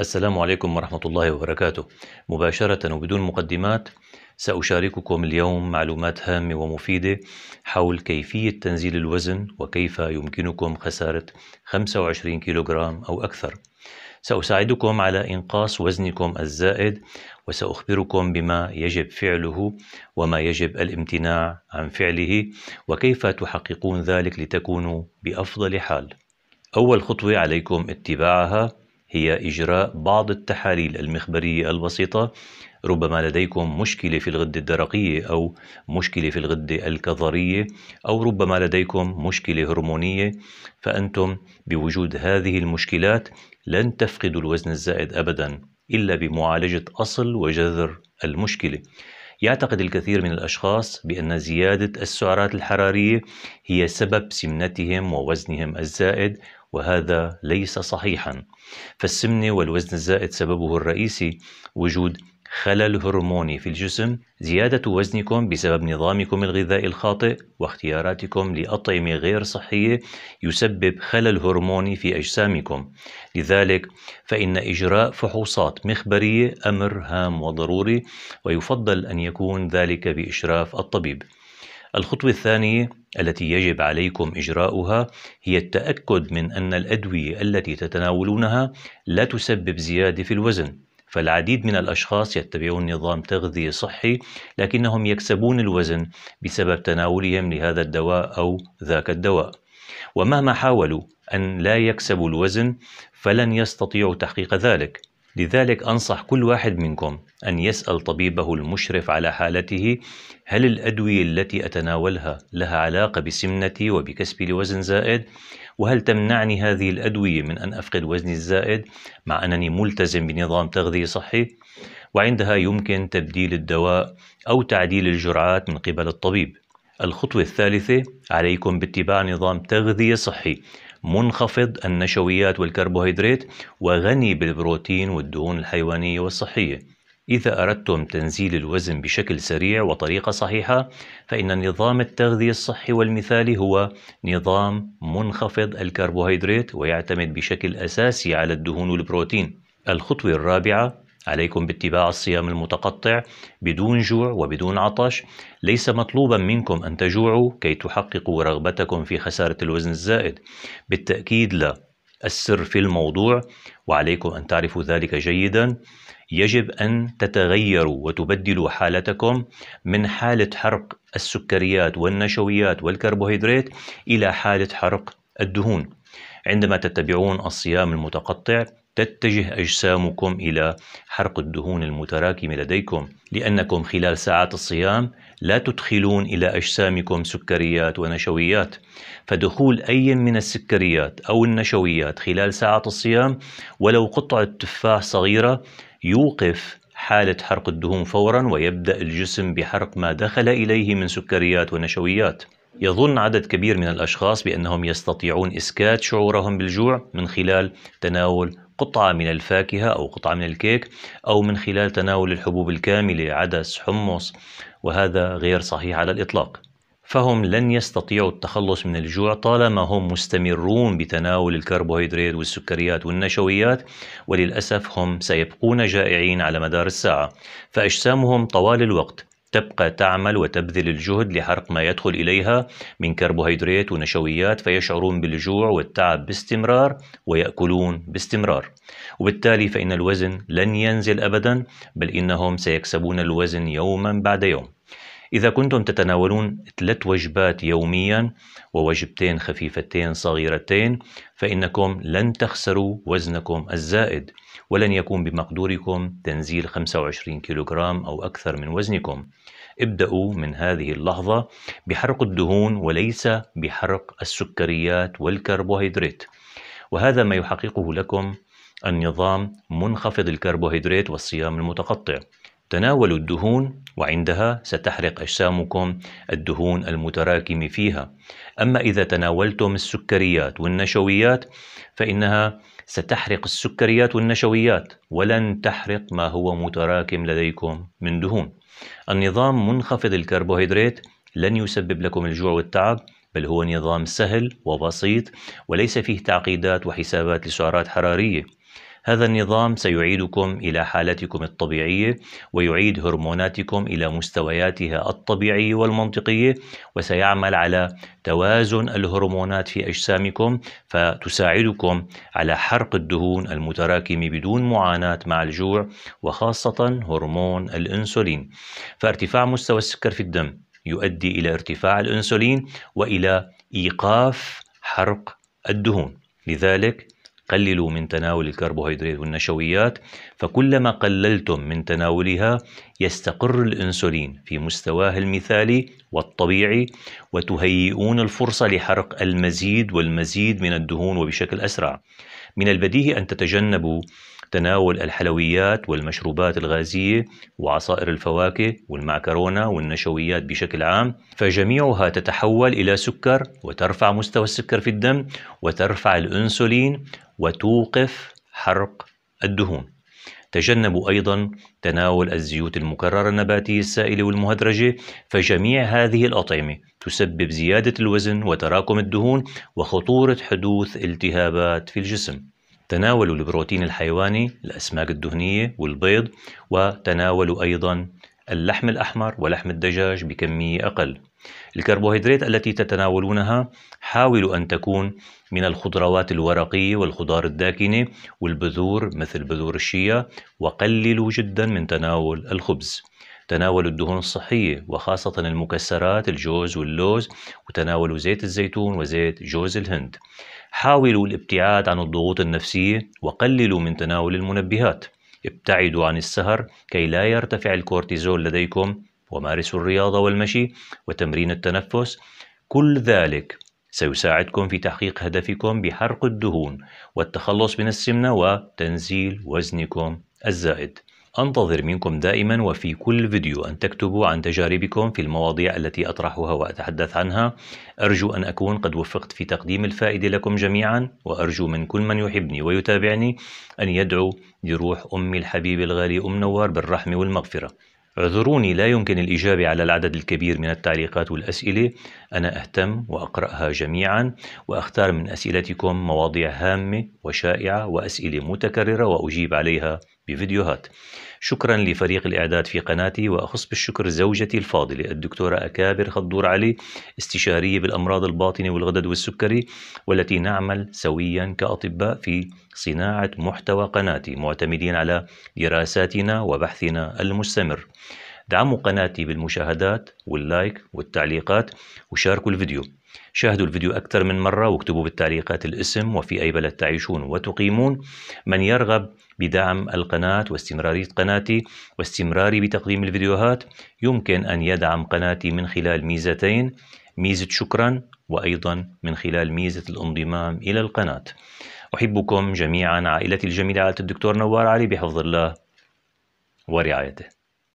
السلام عليكم ورحمة الله وبركاته مباشرة وبدون مقدمات سأشارككم اليوم معلومات هامة ومفيدة حول كيفية تنزيل الوزن وكيف يمكنكم خسارة 25 كيلوغرام أو أكثر سأساعدكم على إنقاص وزنكم الزائد وسأخبركم بما يجب فعله وما يجب الامتناع عن فعله وكيف تحققون ذلك لتكونوا بأفضل حال أول خطوة عليكم اتباعها هي إجراء بعض التحاليل المخبرية البسيطة ربما لديكم مشكلة في الغدة الدرقية أو مشكلة في الغدة الكظرية أو ربما لديكم مشكلة هرمونية فأنتم بوجود هذه المشكلات لن تفقدوا الوزن الزائد أبدا إلا بمعالجة أصل وجذر المشكلة يعتقد الكثير من الأشخاص بأن زيادة السعرات الحرارية هي سبب سمنتهم ووزنهم الزائد وهذا ليس صحيحا فالسمنة والوزن الزائد سببه الرئيسي وجود خلل هرموني في الجسم زيادة وزنكم بسبب نظامكم الغذائي الخاطئ واختياراتكم لأطعمة غير صحية يسبب خلل هرموني في أجسامكم لذلك فإن إجراء فحوصات مخبرية أمر هام وضروري ويفضل أن يكون ذلك بإشراف الطبيب الخطوة الثانية التي يجب عليكم إجراؤها هي التأكد من أن الأدوية التي تتناولونها لا تسبب زيادة في الوزن فالعديد من الأشخاص يتبعون نظام تغذية صحي لكنهم يكسبون الوزن بسبب تناولهم لهذا الدواء أو ذاك الدواء ومهما حاولوا أن لا يكسبوا الوزن فلن يستطيعوا تحقيق ذلك لذلك أنصح كل واحد منكم أن يسأل طبيبه المشرف على حالته هل الأدوية التي أتناولها لها علاقة بسمنتي وبكسبي لوزن زائد؟ وهل تمنعني هذه الأدوية من أن أفقد وزني الزائد مع أنني ملتزم بنظام تغذية صحي؟ وعندها يمكن تبديل الدواء أو تعديل الجرعات من قبل الطبيب. الخطوة الثالثة عليكم باتباع نظام تغذية صحي منخفض النشويات والكربوهيدرات وغني بالبروتين والدهون الحيوانية والصحية إذا أردتم تنزيل الوزن بشكل سريع وطريقة صحيحة فإن نظام التغذية الصحي والمثالي هو نظام منخفض الكربوهيدرات ويعتمد بشكل أساسي على الدهون والبروتين الخطوة الرابعة عليكم باتباع الصيام المتقطع بدون جوع وبدون عطش ليس مطلوبا منكم أن تجوعوا كي تحققوا رغبتكم في خسارة الوزن الزائد بالتأكيد لا السر في الموضوع وعليكم أن تعرفوا ذلك جيدا يجب أن تتغيروا وتبدلوا حالتكم من حالة حرق السكريات والنشويات والكربوهيدرات إلى حالة حرق الدهون عندما تتبعون الصيام المتقطع تتجه أجسامكم إلى حرق الدهون المتراكمة لديكم لأنكم خلال ساعات الصيام لا تدخلون إلى أجسامكم سكريات ونشويات فدخول أي من السكريات أو النشويات خلال ساعات الصيام ولو قطعة تفاح صغيرة يوقف حالة حرق الدهون فورا ويبدأ الجسم بحرق ما دخل إليه من سكريات ونشويات يظن عدد كبير من الأشخاص بأنهم يستطيعون إسكات شعورهم بالجوع من خلال تناول قطعة من الفاكهة أو قطعة من الكيك أو من خلال تناول الحبوب الكاملة عدس حمص وهذا غير صحيح على الإطلاق فهم لن يستطيعوا التخلص من الجوع طالما هم مستمرون بتناول الكربوهيدرات والسكريات والنشويات وللأسف هم سيبقون جائعين على مدار الساعة فأجسامهم طوال الوقت تبقى تعمل وتبذل الجهد لحرق ما يدخل إليها من كربوهيدرات ونشويات فيشعرون بالجوع والتعب باستمرار ويأكلون باستمرار وبالتالي فإن الوزن لن ينزل أبدا بل إنهم سيكسبون الوزن يوما بعد يوم إذا كنتم تتناولون ثلاث وجبات يوميا ووجبتين خفيفتين صغيرتين فإنكم لن تخسروا وزنكم الزائد ولن يكون بمقدوركم تنزيل 25 كيلوغرام أو أكثر من وزنكم ابدأوا من هذه اللحظة بحرق الدهون وليس بحرق السكريات والكربوهيدرات وهذا ما يحققه لكم النظام منخفض الكربوهيدرات والصيام المتقطع تناولوا الدهون وعندها ستحرق أجسامكم الدهون المتراكمة فيها أما إذا تناولتم السكريات والنشويات فإنها ستحرق السكريات والنشويات ولن تحرق ما هو متراكم لديكم من دهون النظام منخفض الكربوهيدرات لن يسبب لكم الجوع والتعب بل هو نظام سهل وبسيط وليس فيه تعقيدات وحسابات لسعرات حرارية هذا النظام سيعيدكم إلى حالتكم الطبيعية ويعيد هرموناتكم إلى مستوياتها الطبيعية والمنطقية وسيعمل على توازن الهرمونات في أجسامكم فتساعدكم على حرق الدهون المتراكمة بدون معاناة مع الجوع وخاصة هرمون الأنسولين فارتفاع مستوى السكر في الدم يؤدي إلى ارتفاع الأنسولين وإلى إيقاف حرق الدهون لذلك قللوا من تناول الكربوهيدرات والنشويات فكلما قللتم من تناولها يستقر الانسولين في مستواه المثالي والطبيعي وتهيئون الفرصه لحرق المزيد والمزيد من الدهون وبشكل اسرع من البديهي ان تتجنبوا تناول الحلويات والمشروبات الغازية وعصائر الفواكه والمعكرونة والنشويات بشكل عام فجميعها تتحول إلى سكر وترفع مستوى السكر في الدم وترفع الأنسولين وتوقف حرق الدهون تجنبوا أيضا تناول الزيوت المكررة النباتية السائلة والمهدرجة فجميع هذه الأطعمة تسبب زيادة الوزن وتراكم الدهون وخطورة حدوث التهابات في الجسم تناولوا البروتين الحيواني الأسماك الدهنية والبيض وتناولوا أيضا اللحم الأحمر ولحم الدجاج بكمية أقل الكربوهيدرات التي تتناولونها حاولوا أن تكون من الخضروات الورقية والخضار الداكنة والبذور مثل بذور الشيا وقللوا جدا من تناول الخبز تناولوا الدهون الصحية وخاصة المكسرات الجوز واللوز وتناولوا زيت الزيتون وزيت جوز الهند حاولوا الابتعاد عن الضغوط النفسية وقللوا من تناول المنبهات ابتعدوا عن السهر كي لا يرتفع الكورتيزول لديكم ومارسوا الرياضة والمشي وتمرين التنفس كل ذلك سيساعدكم في تحقيق هدفكم بحرق الدهون والتخلص من السمنة وتنزيل وزنكم الزائد أنتظر منكم دائما وفي كل فيديو أن تكتبوا عن تجاربكم في المواضيع التي أطرحها وأتحدث عنها أرجو أن أكون قد وفقت في تقديم الفائدة لكم جميعا وأرجو من كل من يحبني ويتابعني أن يدعو لروح أمي الحبيب الغالي أم نوار بالرحمة والمغفرة اعذروني لا يمكن الإجابة على العدد الكبير من التعليقات والأسئلة أنا أهتم وأقرأها جميعا وأختار من أسئلتكم مواضيع هامة وشائعة وأسئلة متكررة وأجيب عليها بفيديوهات شكرا لفريق الإعداد في قناتي وأخص بالشكر زوجتي الفاضلة الدكتورة أكابر خضور علي استشارية بالأمراض الباطنة والغدد والسكري والتي نعمل سويا كأطباء في صناعة محتوى قناتي معتمدين على دراساتنا وبحثنا المستمر دعموا قناتي بالمشاهدات واللايك والتعليقات وشاركوا الفيديو شاهدوا الفيديو أكثر من مرة واكتبوا بالتعليقات الاسم وفي أي بلد تعيشون وتقيمون من يرغب بدعم القناة واستمرارية قناتي واستمراري بتقديم الفيديوهات يمكن أن يدعم قناتي من خلال ميزتين ميزة شكرا وأيضا من خلال ميزة الانضمام إلى القناة أحبكم جميعا عائلتي الجميلة عائلة الدكتور نوار علي بحفظ الله ورعايته